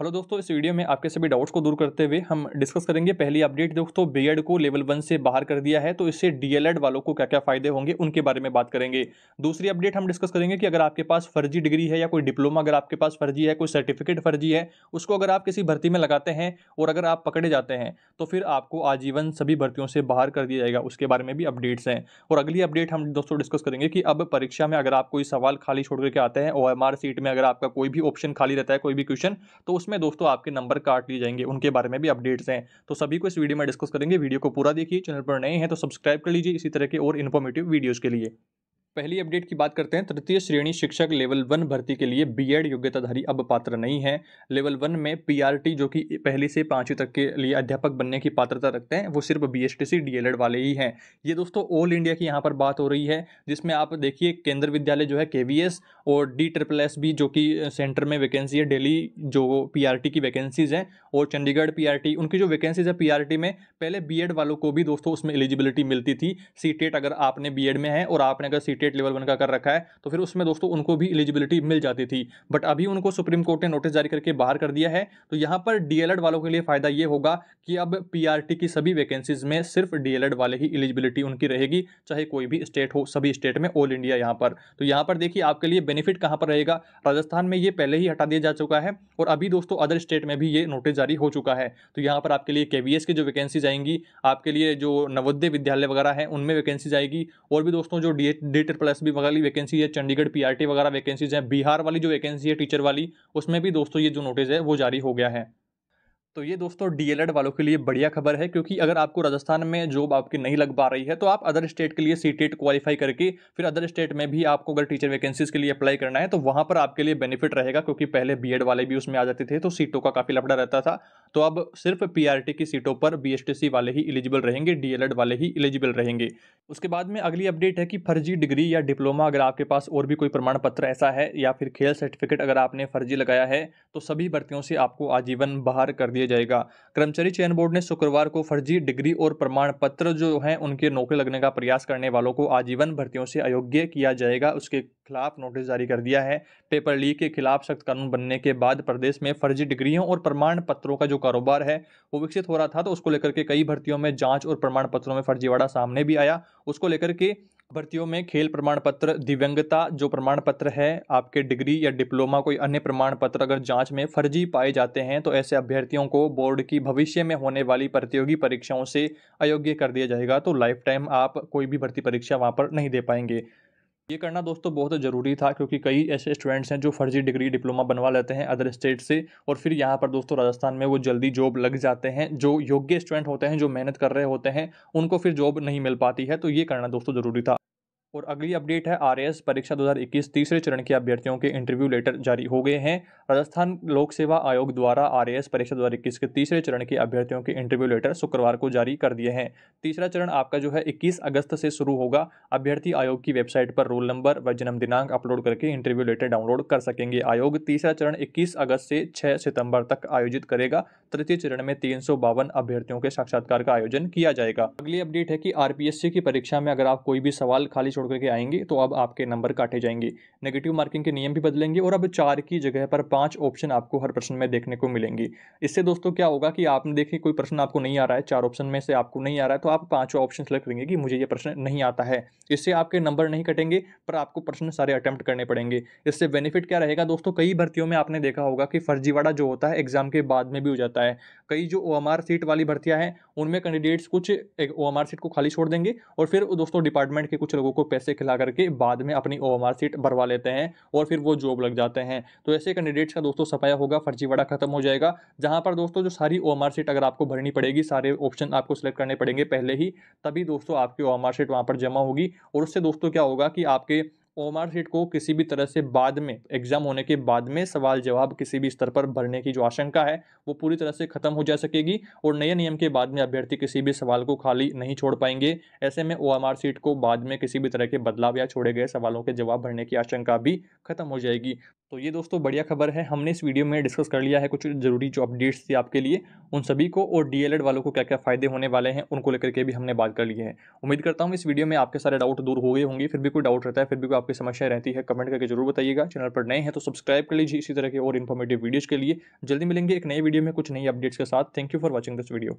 hello दोस्तों इस video में आपके सभी डाउट्स को दूर करते हुए हम डिस्कस करेंगे पहली अपडेट दोस्तों बीएड e को लेवल वन से बाहर कर दिया है तो इससे डीएलएड e e वालों को क्या क्या फ़ायदे होंगे उनके बारे में बात करेंगे दूसरी अपडेट हम डिस्कस करेंगे कि अगर आपके पास फर्जी डिग्री है या कोई डिप्लोमा अगर आपके पास फर्जी है कोई सर्टिफिकेट फर्जी है उसको अगर आप किसी भर्ती में लगाते हैं और अगर आप पकड़े जाते हैं तो फिर आपको आजीवन सभी भर्तियों से बाहर कर दिया जाएगा उसके बारे में भी अपडेट्स हैं और अगली अपडेट हम दोस्तों डिस्कस करेंगे कि अब परीक्षा में अगर आप कोई सवाल खाली छोड़ करके आते हैं ओ सीट में अगर आपका कोई भी ऑप्शन खाली रहता है कोई भी क्वेश्चन तो उसमें दोस्तों आपके नंबर काट लिए जाएंगे उनके बारे में भी अपडेट्स हैं तो सभी को इस वीडियो में डिस्कस करेंगे वीडियो को पूरा देखिए चैनल पर नए हैं तो सब्सक्राइब कर लीजिए इसी तरह के और इन्फॉर्मेटिव वीडियोज़ के लिए पहली अपडेट की बात करते हैं तृतीय श्रेणी शिक्षक लेवल वन भर्ती के लिए बीएड योग्यताधारी अब पात्र नहीं है लेवल वन में पीआरटी जो कि पहली से पांचवीं तक के लिए अध्यापक बनने की पात्रता रखते हैं वो सिर्फ बीएसटीसी डीएलएड वाले ही हैं ये दोस्तों ऑल इंडिया की यहाँ पर बात हो रही है जिसमें आप देखिए केंद्र विद्यालय जो है के और डी ट्रिपल एस भी जो कि सेंटर में वैकेंसी है डेली जो पी की वैकेंसीज़ हैं और चंडीगढ़ पी उनकी जो वैकेंसीज़ है पी में पहले बी वालों को भी दोस्तों उसमें एलिजिबिलिटी मिलती थी सी e अगर आपने बी में है और आपने अगर सी स्टेट लेवल वन का कर रखा है तो फिर उसमें दोस्तों उनको भी एलिजिबिलिटी मिल जाती थी बट अभी उनको सुप्रीम कोर्ट ने नोटिस जारी करके बाहर कर दिया है तो यहाँ पर डीएलएड वालों के लिए फ़ायदा ये होगा कि अब पी की सभी वैकेंसीज में सिर्फ डीएलएड वाले ही एलिजिबिलिटी उनकी रहेगी चाहे कोई भी स्टेट हो सभी स्टेट में ऑल इंडिया यहाँ पर तो यहाँ पर देखिए आपके लिए बेनिफिट कहाँ पर रहेगा राजस्थान में ये पहले ही हटा दिया जा चुका है और अभी दोस्तों अदर स्टेट में भी ये नोटिस जारी हो चुका है तो यहाँ पर आपके लिए के की जो वैकेंसीज आएंगी आपके लिए जो नवोदय विद्यालय वगैरह हैं उनमें वैकेंसीज आएगी और भी दोस्तों जो डी डी प्लस भी वाली वैकेंसी है चंडीगढ़ पीआरटी वगैरह वैकेंसीज हैं बिहार वाली जो वैकेंसी है टीचर वाली उसमें भी दोस्तों ये जो नोटिस है वो जारी हो गया है तो ये दोस्तों डीएलएड वालों के लिए बढ़िया खबर है क्योंकि अगर आपको राजस्थान में जॉब आपकी नहीं लग पा रही है तो आप अदर स्टेट के लिए सी टेट क्वालिफाई करके फिर अदर स्टेट में भी आपको अगर टीचर वैकेंसीज के लिए अप्लाई करना है तो वहाँ पर आपके लिए बेनिफिट रहेगा क्योंकि पहले बी वाले भी उसमें आ जाते थे तो सीटों e का काफ़ी लफड़ा रहता था तो अब सिर्फ पी की सीटों पर बी वाले ही इलिजिबल रहेंगे डीएलएड वाले ही इलिजिबल रहेंगे उसके बाद में अगली अपडेट है कि फर्जी डिग्री या डिप्लोमा अगर आपके पास और भी कोई प्रमाण पत्र ऐसा है या फिर खेल सर्टिफिकेट अगर आपने फर्जी लगाया है तो सभी भर्तियों से आपको आजीवन बाहर कर दिया जाएगा कर्मचारी चयन बोर्ड ने शुक्रवार को फर्जी डिग्री और प्रमाण पत्र जो है उनके नौकरी लगने का प्रयास करने वालों को आजीवन भर्तियों से अयोग्य किया जाएगा उसके खिलाफ नोटिस जारी कर दिया है पेपर लीक के खिलाफ सख्त कानून बनने के बाद प्रदेश में फर्जी डिग्रियों और प्रमाण पत्रों का जो कारोबार है वो विकसित हो रहा था तो उसको लेकर के कई भर्तियों में जाँच और प्रमाण पत्रों में फर्जीवाड़ा सामने भी आया उसको लेकर के भर्तियों में खेल प्रमाण पत्र दिव्यंगता जो प्रमाण पत्र है आपके डिग्री या डिप्लोमा कोई अन्य प्रमाण पत्र अगर जांच में फर्जी पाए जाते हैं तो ऐसे अभ्यर्थियों को बोर्ड की भविष्य में होने वाली प्रतियोगी परीक्षाओं से अयोग्य कर दिया जाएगा तो लाइफ टाइम आप कोई भी भर्ती परीक्षा वहाँ पर नहीं दे पाएंगे ये करना दोस्तों बहुत ज़रूरी था क्योंकि कई ऐसे स्टूडेंट्स हैं जो फर्जी डिग्री डिप्लोमा बनवा लेते हैं अदर स्टेट से और फिर यहाँ पर दोस्तों राजस्थान में वो जल्दी जॉब लग जाते हैं जो योग्य स्टूडेंट होते हैं जो मेहनत कर रहे होते हैं उनको फिर जॉब नहीं मिल पाती है तो ये करना दोस्तों ज़रूरी था और अगली अपडेट है आर परीक्षा 2021 तीसरे चरण के अभ्यर्थियों के इंटरव्यू लेटर जारी हो गए हैं राजस्थान लोक सेवा आयोग द्वारा आर परीक्षा 2021 के तीसरे चरण के अभ्यर्थियों के इंटरव्यू लेटर शुक्रवार को जारी कर दिए हैं तीसरा चरण आपका जो है 21 अगस्त से शुरू होगा अभ्यर्थी आयोग की वेबसाइट पर रोल नंबर व जन्म दिनांक अपलोड करके इंटरव्यू लेटर डाउनलोड कर सकेंगे आयोग तीसरा चरण 21 अगस्त से 6 सितंबर तक आयोजित करेगा तृतीय चरण में तीन अभ्यर्थियों के साक्षात्कार का आयोजन किया जाएगा अगली अपडेट है कि आरपीएससी की परीक्षा में अगर आप कोई भी सवाल खाली छोड़ करके आएंगे तो अब आपके नंबर काटे जाएंगे नेगेटिव मार्किंग के नियम भी बदलेंगे और अब चार की जगह पर पांच ऑप्शन आपको हर प्रश्न में देखने को मिलेंगे इससे दोस्तों क्या होगा कि आपने देखिए कोई प्रश्न आपको नहीं आ रहा है चार ऑप्शन में से आपको नहीं आ रहा है तो तो आप पाँचों ऑप्शन सेलेक्ट करेंगे कि मुझे ये प्रश्न नहीं आता है इससे आपके नंबर नहीं कटेंगे पर आपको प्रश्न सारे अटैम्प्ट करने पड़ेंगे इससे बेनिफिट क्या रहेगा दोस्तों कई भर्तियों में आपने देखा होगा कि फर्जीवाड़ा जो होता है एग्जाम के बाद में भी हो जाता है कई जो ओ सीट वाली भर्तियाँ हैं उनमें कैंडिडेट्स कुछ एक ओ सीट को खाली छोड़ देंगे और फिर दोस्तों डिपार्टमेंट के कुछ लोगों को पैसे खिला करके बाद में अपनी ओ सीट भरवा लेते हैं और फिर वो जॉब लग जाते हैं तो ऐसे कैंडिडेट्स का दोस्तों सफाया होगा फर्जीवाड़ा खत्म हो जाएगा जहाँ पर दोस्तों जो सारी ओ सीट अगर आपको भरनी पड़ेगी सारे ऑप्शन आपको सेलेक्ट करने पड़ेंगे पहले ही तभी दोस्तों आपकी ओमार शीट वहाँ पर जमा होगी और उससे दोस्तों क्या होगा कि आपके ओमार शीट को किसी भी तरह से बाद में एग्जाम होने के बाद में सवाल जवाब किसी भी स्तर पर भरने की जो आशंका है वो पूरी तरह से खत्म हो जा सकेगी और नए नियम के बाद में अभ्यर्थी किसी भी सवाल को खाली नहीं छोड़ पाएंगे ऐसे में ओएमआर शीट को बाद में किसी भी तरह के बदलाव या छोड़े गए सवालों के जवाब भरने की आशंका भी खत्म हो जाएगी तो ये दोस्तों बढ़िया खबर है हमने इस वीडियो में डिस्कस कर लिया है कुछ ज़रूरी जो अपडेट्स थी आपके लिए उन सभी को और डीएलएड वालों को क्या क्या फ़ायदे होने वाले हैं उनको लेकर के भी हमने बात कर ली है उम्मीद करता हूँ इस वीडियो में आपके सारे डाउट दूर हो गए होंगे फिर भी कोई डाउट रहता है फिर भी कोई आपकी समस्या रहती है कमेंट करके जरूर बताइएगा चैनल पर नए हैं तो सब्सक्राइब कर लीजिए इसी तरह के और इन्फॉर्मेटिव वीडियोज़ के लिए जल्दी मिलेंगे एक नई वीडियो में कुछ नई अपडेट्स के साथ thank you for watching this video